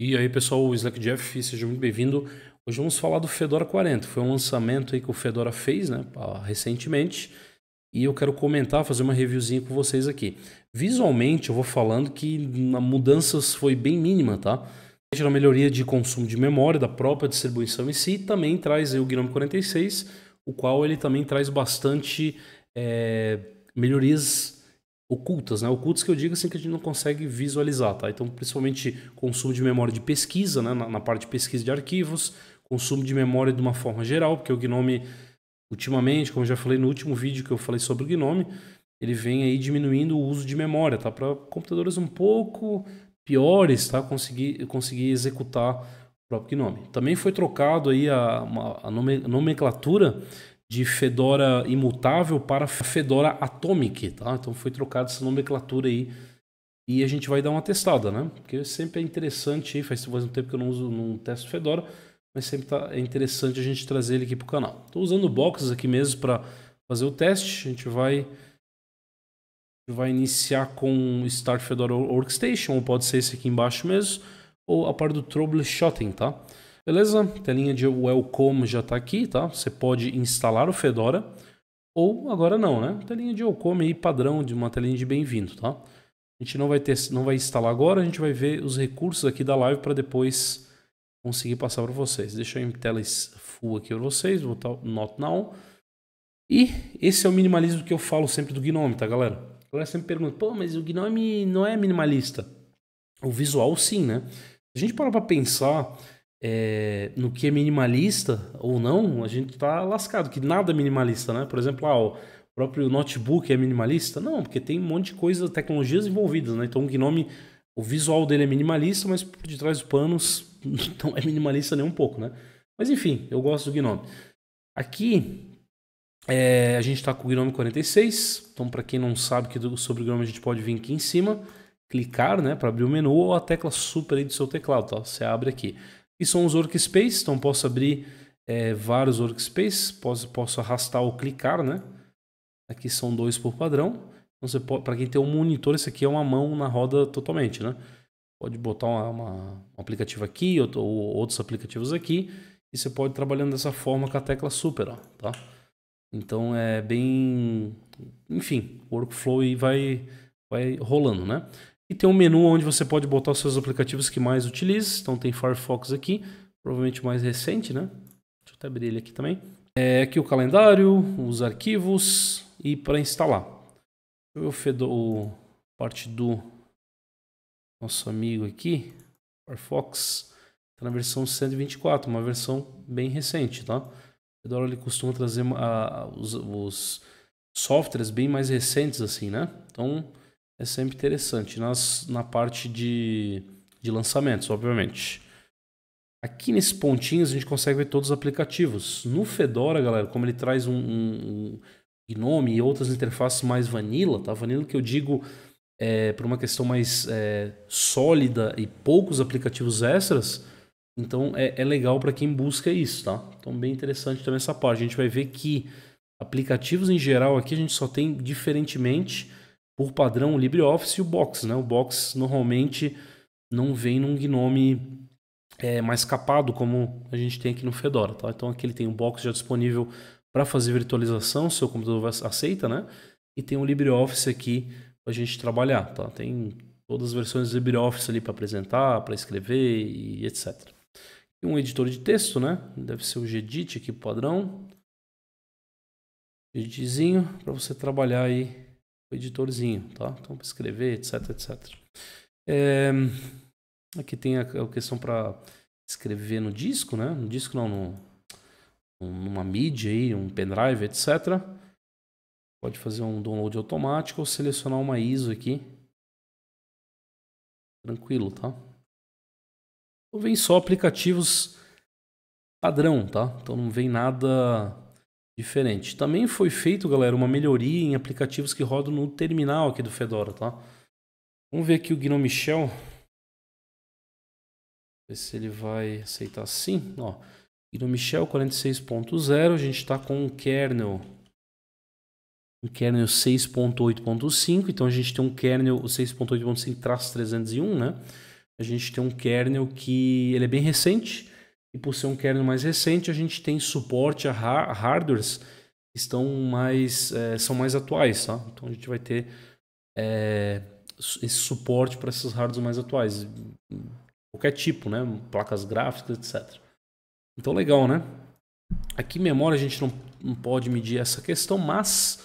E aí, pessoal, o Slack Jeff, seja muito bem-vindo. Hoje vamos falar do Fedora 40. Foi um lançamento aí que o Fedora fez, né, recentemente. E eu quero comentar, fazer uma reviewzinha com vocês aqui. Visualmente, eu vou falando que na mudanças foi bem mínima, tá? Tira a melhoria de consumo de memória da própria distribuição em si, também traz o Gnome 46, o qual ele também traz bastante é, melhorias ocultas, né? Ocultas que eu digo assim que a gente não consegue visualizar, tá? Então, principalmente consumo de memória de pesquisa, né? Na, na parte de pesquisa de arquivos, consumo de memória de uma forma geral, porque o Gnome, ultimamente, como eu já falei no último vídeo que eu falei sobre o Gnome, ele vem aí diminuindo o uso de memória, tá? Para computadores um pouco piores, tá? Conseguir, conseguir executar o próprio Gnome. Também foi trocado aí a, a nomenclatura de Fedora imutável para Fedora Atomic, tá? Então foi trocada essa nomenclatura aí e a gente vai dar uma testada, né? Porque sempre é interessante, faz, faz um tempo que eu não uso, não testo Fedora, mas sempre tá, é interessante a gente trazer ele aqui para o canal. Estou usando boxes aqui mesmo para fazer o teste, a gente vai vai iniciar com Start Fedora Workstation, ou pode ser esse aqui embaixo mesmo, ou a parte do troubleshooting, tá? Beleza? Telinha de Welcome já está aqui, tá? Você pode instalar o Fedora ou agora não, né? Telinha de Welcome aí padrão de uma telinha de bem-vindo, tá? A gente não vai ter, não vai instalar agora, a gente vai ver os recursos aqui da live para depois conseguir passar para vocês. Deixa eu em tela full aqui para vocês, vou botar not now. E esse é o minimalismo que eu falo sempre do Gnome, tá, galera? A galera sempre pergunta, pô, mas o Gnome não é minimalista. O visual sim, né? Se a gente parar para pensar, é, no que é minimalista ou não, a gente tá lascado, que nada é minimalista, né? Por exemplo, ah, o próprio notebook é minimalista? Não, porque tem um monte de coisas tecnologias envolvidas, né? Então o Gnome, o visual dele é minimalista, mas por detrás dos panos não é minimalista nem um pouco, né? Mas enfim, eu gosto do Gnome. Aqui é, a gente está com o Gnome 46, então para quem não sabe que sobre o Gnome a gente pode vir aqui em cima, clicar né, para abrir o menu ou a tecla super aí do seu teclado, tá? você abre aqui. E são os workspaces, então posso abrir é, vários workspaces, posso, posso arrastar ou clicar, né? Aqui são dois por padrão. Então para quem tem um monitor, isso aqui é uma mão na roda totalmente, né? Pode botar uma, uma, um aplicativo aqui ou, ou, outros aplicativos aqui e você pode ir trabalhando dessa forma com a tecla super, ó, tá? Então é bem, enfim, o workflow vai vai rolando, né? E tem um menu onde você pode botar os seus aplicativos que mais utiliza. Então tem Firefox aqui, provavelmente mais recente, né? Deixa eu até abrir ele aqui também. É aqui o calendário, os arquivos e para instalar. Eu fedo parte do nosso amigo aqui, Firefox. Está na versão 124, uma versão bem recente, tá? Fedora ele costuma trazer ah, os, os softwares bem mais recentes assim, né? Então, é sempre interessante. Nas, na parte de, de lançamentos, obviamente. Aqui nesses pontinhos a gente consegue ver todos os aplicativos. No Fedora, galera, como ele traz um, um, um Gnome e outras interfaces mais vanilla, tá? Vanilla que eu digo é, por uma questão mais é, sólida e poucos aplicativos extras, então é, é legal para quem busca isso, tá? Então bem interessante também essa parte. A gente vai ver que aplicativos em geral aqui a gente só tem diferentemente por padrão o LibreOffice e o Box. Né? O Box normalmente não vem num Gnome é, mais capado, como a gente tem aqui no Fedora. Tá? Então aqui ele tem um Box já disponível para fazer virtualização, se seu computador aceita, né? E tem o LibreOffice aqui para a gente trabalhar. Tá? Tem todas as versões do LibreOffice ali para apresentar, para escrever e etc. E um editor de texto, né? Deve ser o Gedit aqui padrão. Geditzinho para você trabalhar aí editorzinho, tá? Então, para escrever, etc, etc. É, aqui tem a, a questão para escrever no disco, né? No disco não, no, numa mídia aí, um pendrive, etc. Pode fazer um download automático ou selecionar uma ISO aqui. Tranquilo, tá? Então vem só aplicativos padrão, tá? Então não vem nada diferente. Também foi feito, galera, uma melhoria em aplicativos que rodam no terminal aqui do Fedora, tá? Vamos ver aqui o Gnome Shell. Ver se ele vai aceitar sim. Ó, Gnome Shell 46.0, a gente está com um kernel um kernel 6.8.5, então a gente tem um kernel 6.8.5 traço 301, né? A gente tem um kernel que ele é bem recente, e por ser um kernel mais recente, a gente tem suporte a hardwares que estão mais, é, são mais atuais. Tá? Então a gente vai ter é, esse suporte para esses hardwares mais atuais. Qualquer tipo, né? placas gráficas, etc. Então legal, né? Aqui memória a gente não, não pode medir essa questão, mas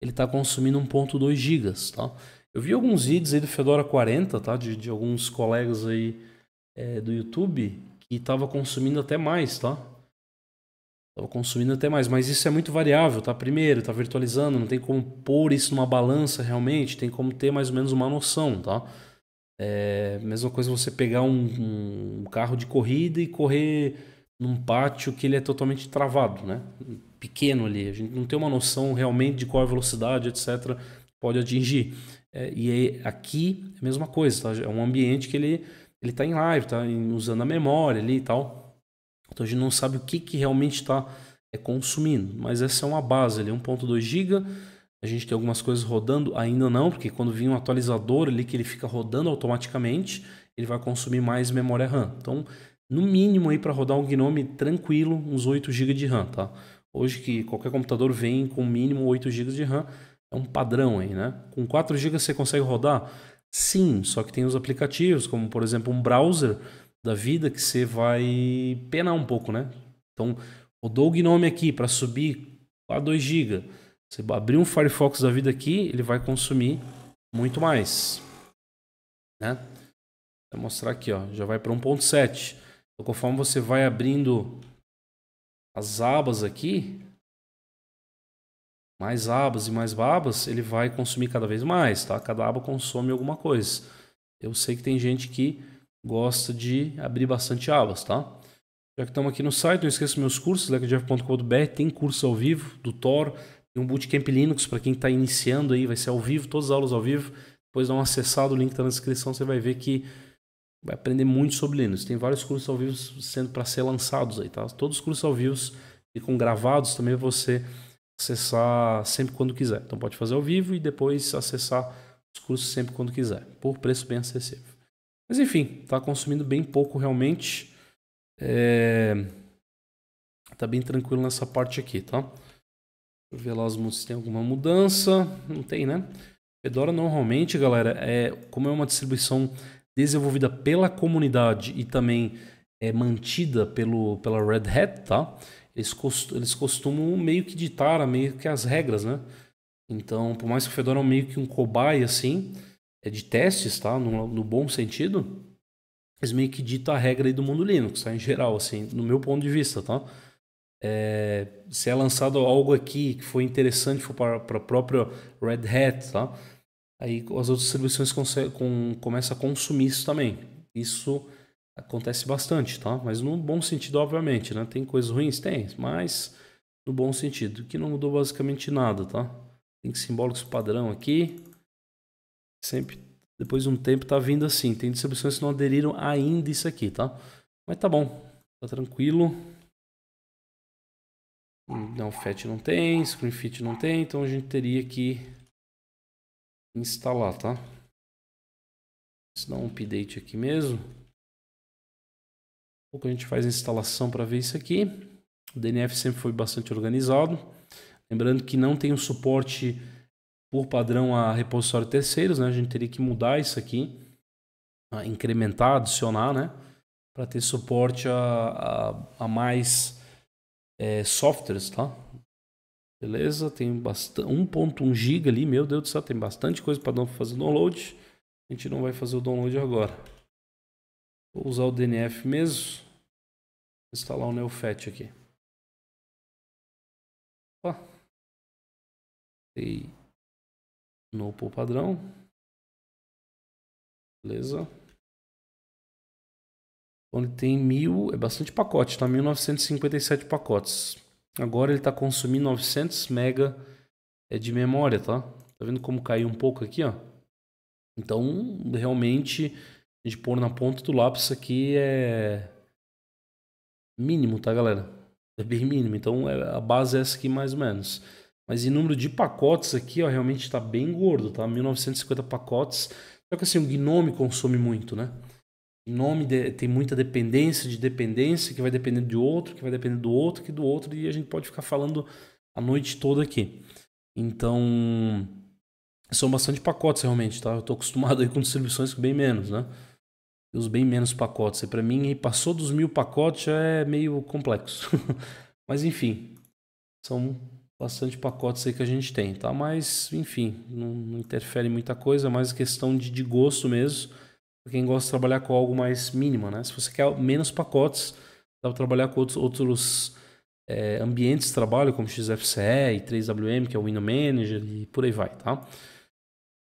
ele está consumindo 1.2 GB. Tá? Eu vi alguns vídeos aí do Fedora 40, tá? De, de alguns colegas aí é, do YouTube que estava consumindo até mais, tá? Estava consumindo até mais, mas isso é muito variável, tá? Primeiro, tá virtualizando, não tem como pôr isso numa balança realmente, tem como ter mais ou menos uma noção, tá? É, mesma coisa você pegar um, um carro de corrida e correr num pátio que ele é totalmente travado, né? Pequeno ali, a gente não tem uma noção realmente de qual é a velocidade, etc, pode atingir. É, e aí, aqui é a mesma coisa, tá? É um ambiente que ele ele está em live, está usando a memória ali e tal. Então a gente não sabe o que, que realmente está é, consumindo. Mas essa é uma base ali, 1.2 é GB. A gente tem algumas coisas rodando, ainda não, porque quando vir um atualizador ali que ele fica rodando automaticamente, ele vai consumir mais memória RAM. Então, no mínimo aí para rodar um Gnome tranquilo, uns 8 GB de RAM, tá? Hoje que qualquer computador vem com mínimo 8 GB de RAM, é um padrão aí, né? Com 4 GB você consegue rodar Sim, só que tem os aplicativos, como por exemplo um browser da vida que você vai penar um pouco, né? Então, rodou o Gnome aqui para subir a 2 GB. Você abrir um Firefox da vida aqui, ele vai consumir muito mais, né? Vou mostrar aqui, ó, já vai para 1.7. Então, conforme você vai abrindo as abas aqui, mais abas e mais babas ele vai consumir cada vez mais, tá? Cada aba consome alguma coisa. Eu sei que tem gente que gosta de abrir bastante abas, tá? Já que estamos aqui no site, não esqueça meus cursos, lecjeff.com.br, tem curso ao vivo do Tor, tem um bootcamp Linux para quem está iniciando aí, vai ser ao vivo, todas as aulas ao vivo. Depois dá um acessado o link está na descrição, você vai ver que vai aprender muito sobre Linux. Tem vários cursos ao vivo sendo para ser lançados aí, tá? Todos os cursos ao vivo ficam gravados também para você acessar sempre quando quiser. Então pode fazer ao vivo e depois acessar os cursos sempre quando quiser, por preço bem acessível. Mas enfim, está consumindo bem pouco realmente. É... Tá bem tranquilo nessa parte aqui, tá? Deixa eu ver lá se tem alguma mudança. Não tem, né? Fedora normalmente, galera, é como é uma distribuição desenvolvida pela comunidade e também é mantida pelo, pela Red Hat, tá? eles, cost, eles costumam meio que ditar meio que as regras, né? Então, por mais que o Fedora é meio que um cobaia, assim, é de testes, tá? No, no bom sentido, eles meio que ditam a regra aí do mundo Linux, tá? Em geral, assim, no meu ponto de vista, tá? É, se é lançado algo aqui que foi interessante, foi para, para a própria Red Hat, tá? Aí as outras distribuições com, começam a consumir isso também. Isso Acontece bastante, tá? Mas no bom sentido, obviamente, né? Tem coisas ruins? Tem, mas no bom sentido, que não mudou basicamente nada, tá? Tem simbólicos padrão aqui. Sempre, depois de um tempo, tá vindo assim. Tem distribuições que não aderiram ainda isso aqui, tá? Mas tá bom, tá tranquilo. Não, FET não tem, ScreenFit não tem, então a gente teria que instalar, tá? Se dá um update aqui mesmo pouco a gente faz a instalação para ver isso aqui. O DNF sempre foi bastante organizado. Lembrando que não tem o suporte por padrão a repositório terceiros, né? A gente teria que mudar isso aqui, ah, incrementar, adicionar, né? Para ter suporte a, a, a mais é, softwares, tá? Beleza, tem 1.1 GB ali, meu Deus do céu, tem bastante coisa para fazer download. A gente não vai fazer o download agora. Vou usar o DNF mesmo instalar o Neofetch aqui. Opa. E no por padrão. Beleza. Onde então, tem mil, é bastante pacote, tá? 1957 pacotes. Agora ele está consumindo 900 mega é, de memória, tá? Tá vendo como caiu um pouco aqui, ó? Então, realmente, a gente pôr na ponta do lápis aqui é Mínimo, tá, galera? É bem mínimo. Então é, a base é essa aqui, mais ou menos. Mas em número de pacotes aqui, ó, realmente está bem gordo, tá? 1950 pacotes. Só que assim, o Gnome consome muito, né? Gnome tem muita dependência de dependência, que vai depender de outro, que vai depender do outro, que do outro, e a gente pode ficar falando a noite toda aqui. Então, são bastante pacotes realmente, tá? Eu tô acostumado aí com distribuições bem menos, né? Eu uso bem menos pacotes. E para mim, passou dos mil pacotes já é meio complexo. Mas enfim, são bastante pacotes aí que a gente tem, tá? Mas enfim, não, não interfere muita coisa, é mais questão de, de gosto mesmo. Pra quem gosta de trabalhar com algo mais mínimo, né? Se você quer menos pacotes, dá para trabalhar com outros, outros é, ambientes de trabalho, como XFCE e 3WM, que é o Window Manager e por aí vai, tá?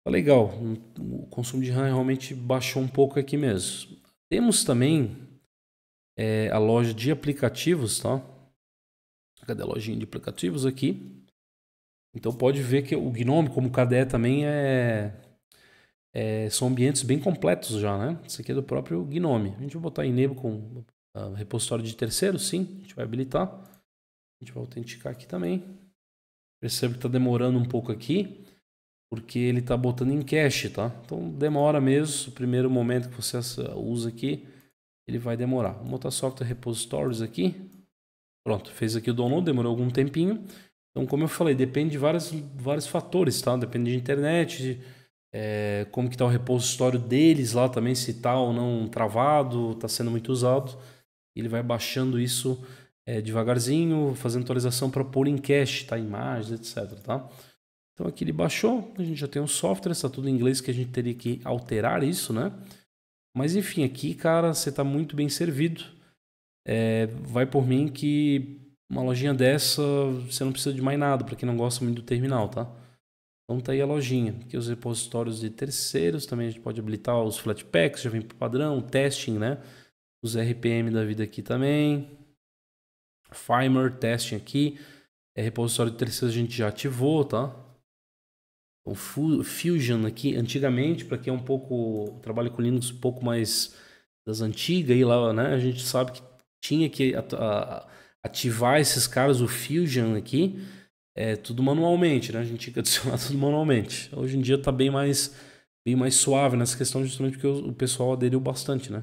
Tá legal, o consumo de RAM realmente baixou um pouco aqui mesmo. Temos também é, a loja de aplicativos, tá? Cadê a lojinha de aplicativos aqui? Então pode ver que o Gnome, como o KDE também, é, é, são ambientes bem completos já, né? Isso aqui é do próprio Gnome. A gente vai botar enable com uh, repositório de terceiro, sim. A gente vai habilitar. A gente vai autenticar aqui também. Percebo que está demorando um pouco aqui porque ele está botando em cache, tá? Então demora mesmo, o primeiro momento que você usa aqui, ele vai demorar. Vou botar software repositories aqui. Pronto, fez aqui o download, demorou algum tempinho. Então, como eu falei, depende de vários, vários fatores, tá? Depende de internet, de, é, como que está o repositório deles lá também, se está ou não travado, está sendo muito usado. Ele vai baixando isso é, devagarzinho, fazendo atualização para pôr em cache, tá? Imagens, etc, tá? Então aqui ele baixou, a gente já tem um software, está tudo em inglês que a gente teria que alterar isso, né? Mas enfim, aqui, cara, você está muito bem servido. É, vai por mim que uma lojinha dessa você não precisa de mais nada, para quem não gosta muito do terminal, tá? Então tá aí a lojinha. Aqui os repositórios de terceiros, também a gente pode habilitar os flatpaks, já vem para padrão, o testing, né? Os RPM da vida aqui também. Fimer, testing aqui. É, repositório de terceiros a gente já ativou, tá? o Fusion aqui, antigamente, para quem é um pouco trabalha com Linux um pouco mais das antigas, e lá, né, a gente sabe que tinha que ativar esses caras, o Fusion aqui, é tudo manualmente, né? A gente tinha que adicionar tudo manualmente. Hoje em dia tá bem mais bem mais suave nessa questão justamente porque o pessoal aderiu bastante, né?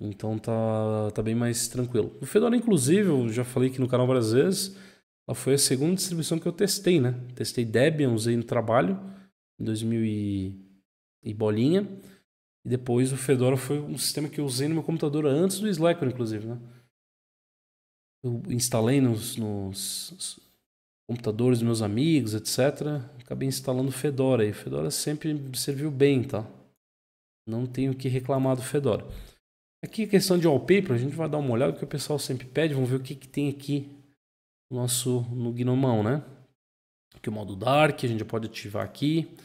Então tá, tá bem mais tranquilo. O Fedora, inclusive, eu já falei aqui no canal várias vezes, ela foi a segunda distribuição que eu testei, né? Testei Debian, usei no trabalho, em 2000 e, e bolinha. E depois o Fedora foi um sistema que eu usei no meu computador antes do Slacker, inclusive, né? Eu instalei nos, nos computadores dos meus amigos, etc. Acabei instalando Fedora e Fedora sempre me serviu bem, tá? Não tenho que reclamar do Fedora. Aqui a questão de wallpaper, a gente vai dar uma olhada, que o pessoal sempre pede, vamos ver o que, que tem aqui nosso no gnomão, né? Aqui o modo dark, a gente pode ativar aqui.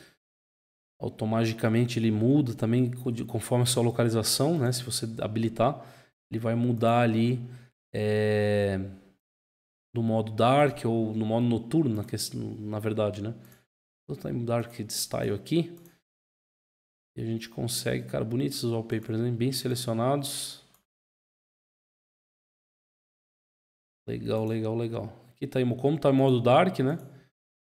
Automaticamente ele muda também conforme a sua localização, né? Se você habilitar, ele vai mudar ali é, eh, do modo dark ou no modo noturno, na, na verdade, né? Vou botar em dark style aqui. E a gente consegue, cara, bonitos os wallpapers, né? bem selecionados. Legal, legal, legal. Aqui tá, como tá em modo Dark, né?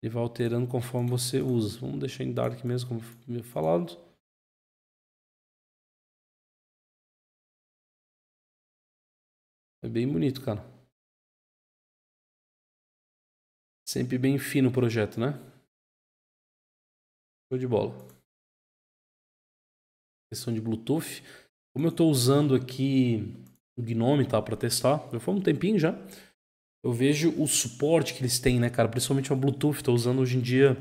Ele vai alterando conforme você usa. Vamos deixar em Dark mesmo, como eu falado. É bem bonito, cara. Sempre bem fino o projeto, né? Show de bola. Questão de Bluetooth. Como eu estou usando aqui o Gnome tá, para testar, já foi um tempinho já eu vejo o suporte que eles têm, né, cara? Principalmente o Bluetooth. Estou usando hoje em dia.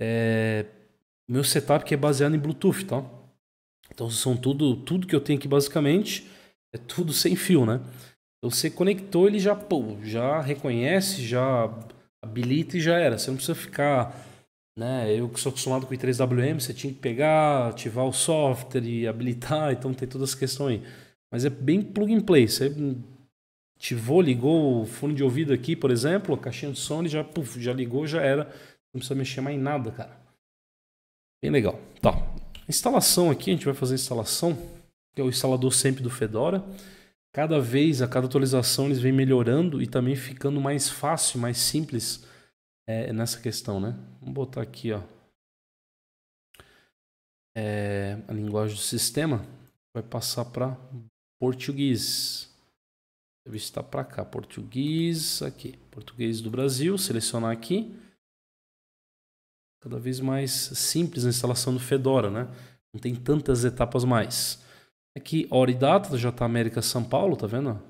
É... Meu setup que é baseado em Bluetooth, tá? Então são tudo, tudo que eu tenho aqui basicamente é tudo sem fio, né? Então, você conectou, ele já, pô, já reconhece, já habilita e já era. Você não precisa ficar, né? Eu que sou acostumado com o I3WM, você tinha que pegar, ativar o software e habilitar, então tem todas as questões aí. Mas é bem plug and play, você ativou, ligou o fone de ouvido aqui, por exemplo, a caixinha de som, já, puff, já ligou, já era. Não precisa mexer mais em nada, cara. Bem legal. Tá. Instalação aqui, a gente vai fazer a instalação, que é o instalador sempre do Fedora. Cada vez, a cada atualização, eles vêm melhorando e também ficando mais fácil, mais simples é, nessa questão, né? Vamos botar aqui, ó. É, a linguagem do sistema vai passar para português. Deve estar para cá, português, aqui. Português do Brasil, selecionar aqui. Cada vez mais simples a instalação do Fedora, né? Não tem tantas etapas mais. Aqui, é hora e data, já está América São Paulo, tá vendo?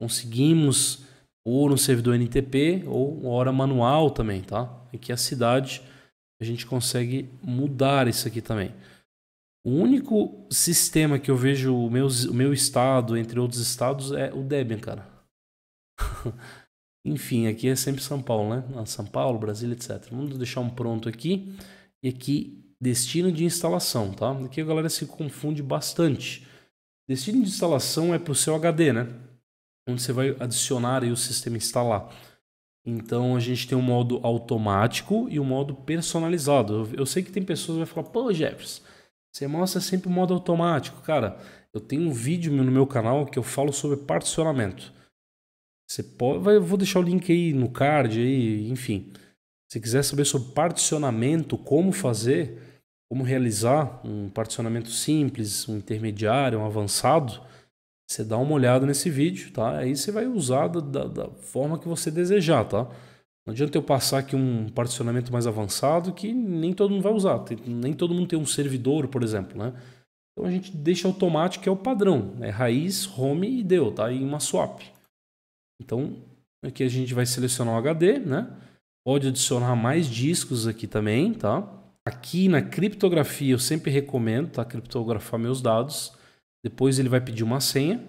Conseguimos ou no servidor NTP ou hora manual também, tá? Aqui é é a cidade, a gente consegue mudar isso aqui também. O único sistema que eu vejo o meu, o meu estado, entre outros estados, é o Debian, cara. Enfim, aqui é sempre São Paulo, né? Ah, São Paulo, Brasília, etc. Vamos deixar um pronto aqui. E aqui, destino de instalação, tá? Aqui a galera se confunde bastante. Destino de instalação é para o seu HD, né? Onde você vai adicionar e o sistema instalar. Então a gente tem um modo automático e um modo personalizado. Eu sei que tem pessoas que vão falar, pô, Jefferson você mostra sempre o modo automático. Cara, eu tenho um vídeo no meu canal que eu falo sobre particionamento. Você pode, eu vou deixar o link aí no card aí, enfim. Se quiser saber sobre particionamento, como fazer, como realizar um particionamento simples, um intermediário, um avançado, você dá uma olhada nesse vídeo, tá? Aí você vai usar da, da forma que você desejar, tá? Não adianta eu passar aqui um particionamento mais avançado que nem todo mundo vai usar. Nem todo mundo tem um servidor, por exemplo, né? Então a gente deixa automático, que é o padrão. É raiz, home e deu, tá? E uma swap. Então, aqui a gente vai selecionar o HD, né? Pode adicionar mais discos aqui também, tá? Aqui na criptografia eu sempre recomendo, tá? Criptografar meus dados. Depois ele vai pedir uma senha.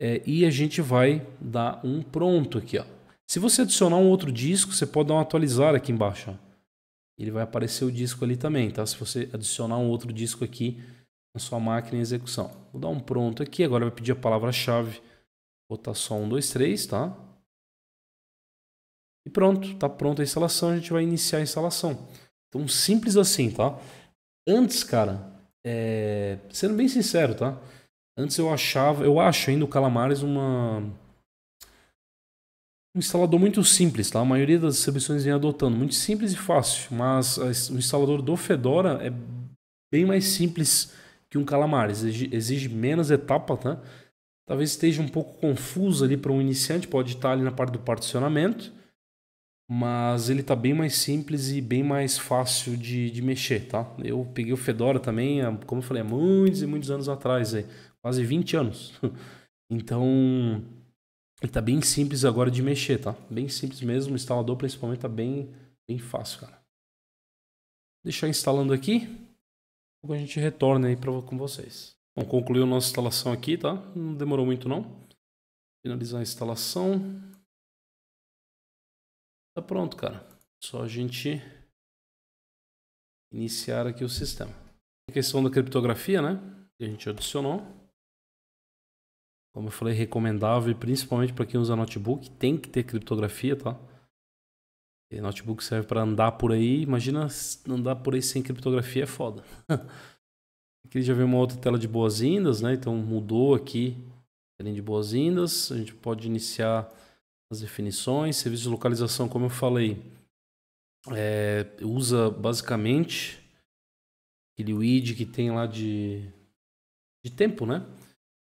É, e a gente vai dar um pronto aqui, ó. Se você adicionar um outro disco, você pode dar um atualizar aqui embaixo. Ele vai aparecer o disco ali também, tá? Se você adicionar um outro disco aqui na sua máquina em execução. Vou dar um pronto aqui, agora vai pedir a palavra-chave. Botar só 1, 2, 3, tá? E pronto, tá pronta a instalação, a gente vai iniciar a instalação. Então, simples assim, tá? Antes, cara, é... sendo bem sincero, tá? Antes eu achava, eu acho ainda o Calamares uma um instalador muito simples, tá? A maioria das distribuições vem adotando, muito simples e fácil, mas o instalador do Fedora é bem mais simples que um Calamares, exige, exige menos etapa, tá? Talvez esteja um pouco confuso ali para um iniciante, pode estar ali na parte do particionamento, mas ele está bem mais simples e bem mais fácil de, de mexer, tá? Eu peguei o Fedora também, como eu falei, há muitos e muitos anos atrás, aí, quase 20 anos. então, ele tá bem simples agora de mexer, tá? Bem simples mesmo, o instalador principalmente tá bem, bem fácil, cara. deixar instalando aqui. Depois a gente retorna aí pra, com vocês. Bom, concluiu a nossa instalação aqui, tá? Não demorou muito não. Finalizar a instalação. Tá pronto, cara. Só a gente iniciar aqui o sistema. A questão da criptografia, né? Que a gente adicionou como eu falei, recomendável, principalmente para quem usa notebook, tem que ter criptografia, tá? E notebook serve para andar por aí, imagina andar por aí sem criptografia é foda. aqui já veio uma outra tela de boas-vindas, né? Então mudou aqui a de boas-vindas, a gente pode iniciar as definições, serviço de localização, como eu falei, é, usa basicamente aquele WID que tem lá de, de tempo, né?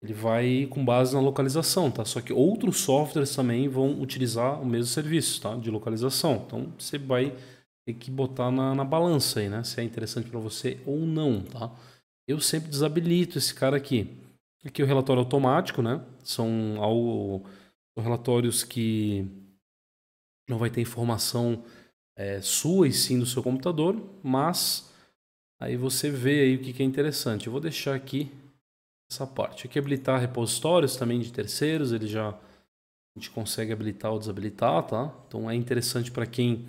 Ele vai com base na localização, tá? Só que outros softwares também vão utilizar o mesmo serviço, tá? De localização. Então você vai ter que botar na, na balança aí, né? Se é interessante para você ou não, tá? Eu sempre desabilito esse cara aqui. Aqui é o relatório automático, né? São ao, relatórios que não vai ter informação é, sua e sim do seu computador, mas aí você vê aí o que, que é interessante. Eu vou deixar aqui essa parte. Aqui é habilitar repositórios também de terceiros, ele já a gente consegue habilitar ou desabilitar, tá? Então é interessante para quem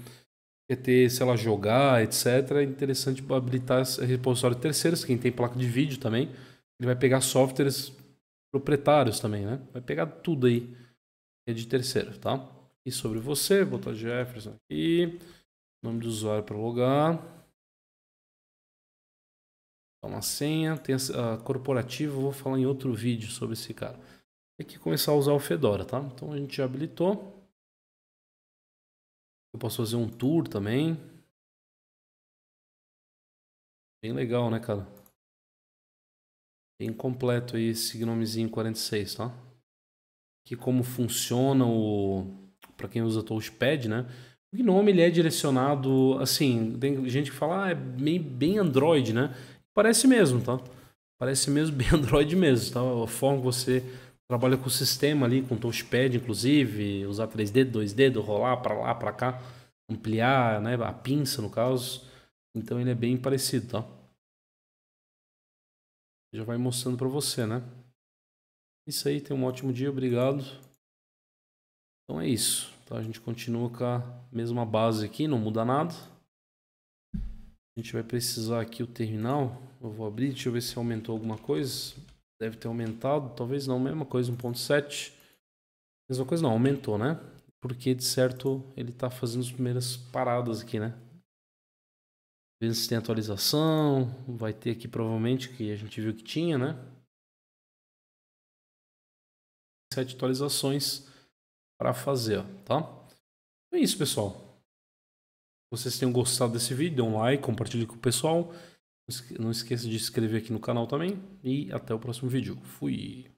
quer ter, sei lá, jogar, etc. É interessante habilitar repositório de terceiros, quem tem placa de vídeo também. Ele vai pegar softwares proprietários também, né? Vai pegar tudo aí é de terceiro, tá? E sobre você, botar Jefferson aqui, nome do usuário para logar uma senha, tem a, a ah, corporativa, vou falar em outro vídeo sobre esse cara. Tem que começar a usar o Fedora, tá? Então a gente já habilitou. Eu posso fazer um tour também. Bem legal, né, cara? Bem completo aí esse gnomezinho 46, tá? Que como funciona o para quem usa touchpad, né? O Gnome ele é direcionado, assim, tem gente que fala, ah, é bem, bem Android, né? Parece mesmo, tá? Parece mesmo bem Android mesmo, tá? A forma que você trabalha com o sistema ali, com touchpad inclusive, usar 3D, 2D, rolar para lá, para cá, ampliar, né, a pinça no caso. Então ele é bem parecido, tá? Já vai mostrando para você, né? Isso aí, tenha um ótimo dia, obrigado. Então é isso. Tá? A gente continua com a mesma base aqui, não muda nada. A gente vai precisar aqui o terminal. Eu vou abrir, deixa eu ver se aumentou alguma coisa. Deve ter aumentado, talvez não, mesma coisa, 1.7. Mesma coisa não, aumentou, né? Porque, de certo, ele está fazendo as primeiras paradas aqui, né? Vendo se tem atualização, vai ter aqui provavelmente, que a gente viu que tinha, né? Sete atualizações para fazer, tá? Então é isso, pessoal vocês tenham gostado desse vídeo, dê um like, compartilhe com o pessoal. Não esqueça de se inscrever aqui no canal também. E até o próximo vídeo. Fui!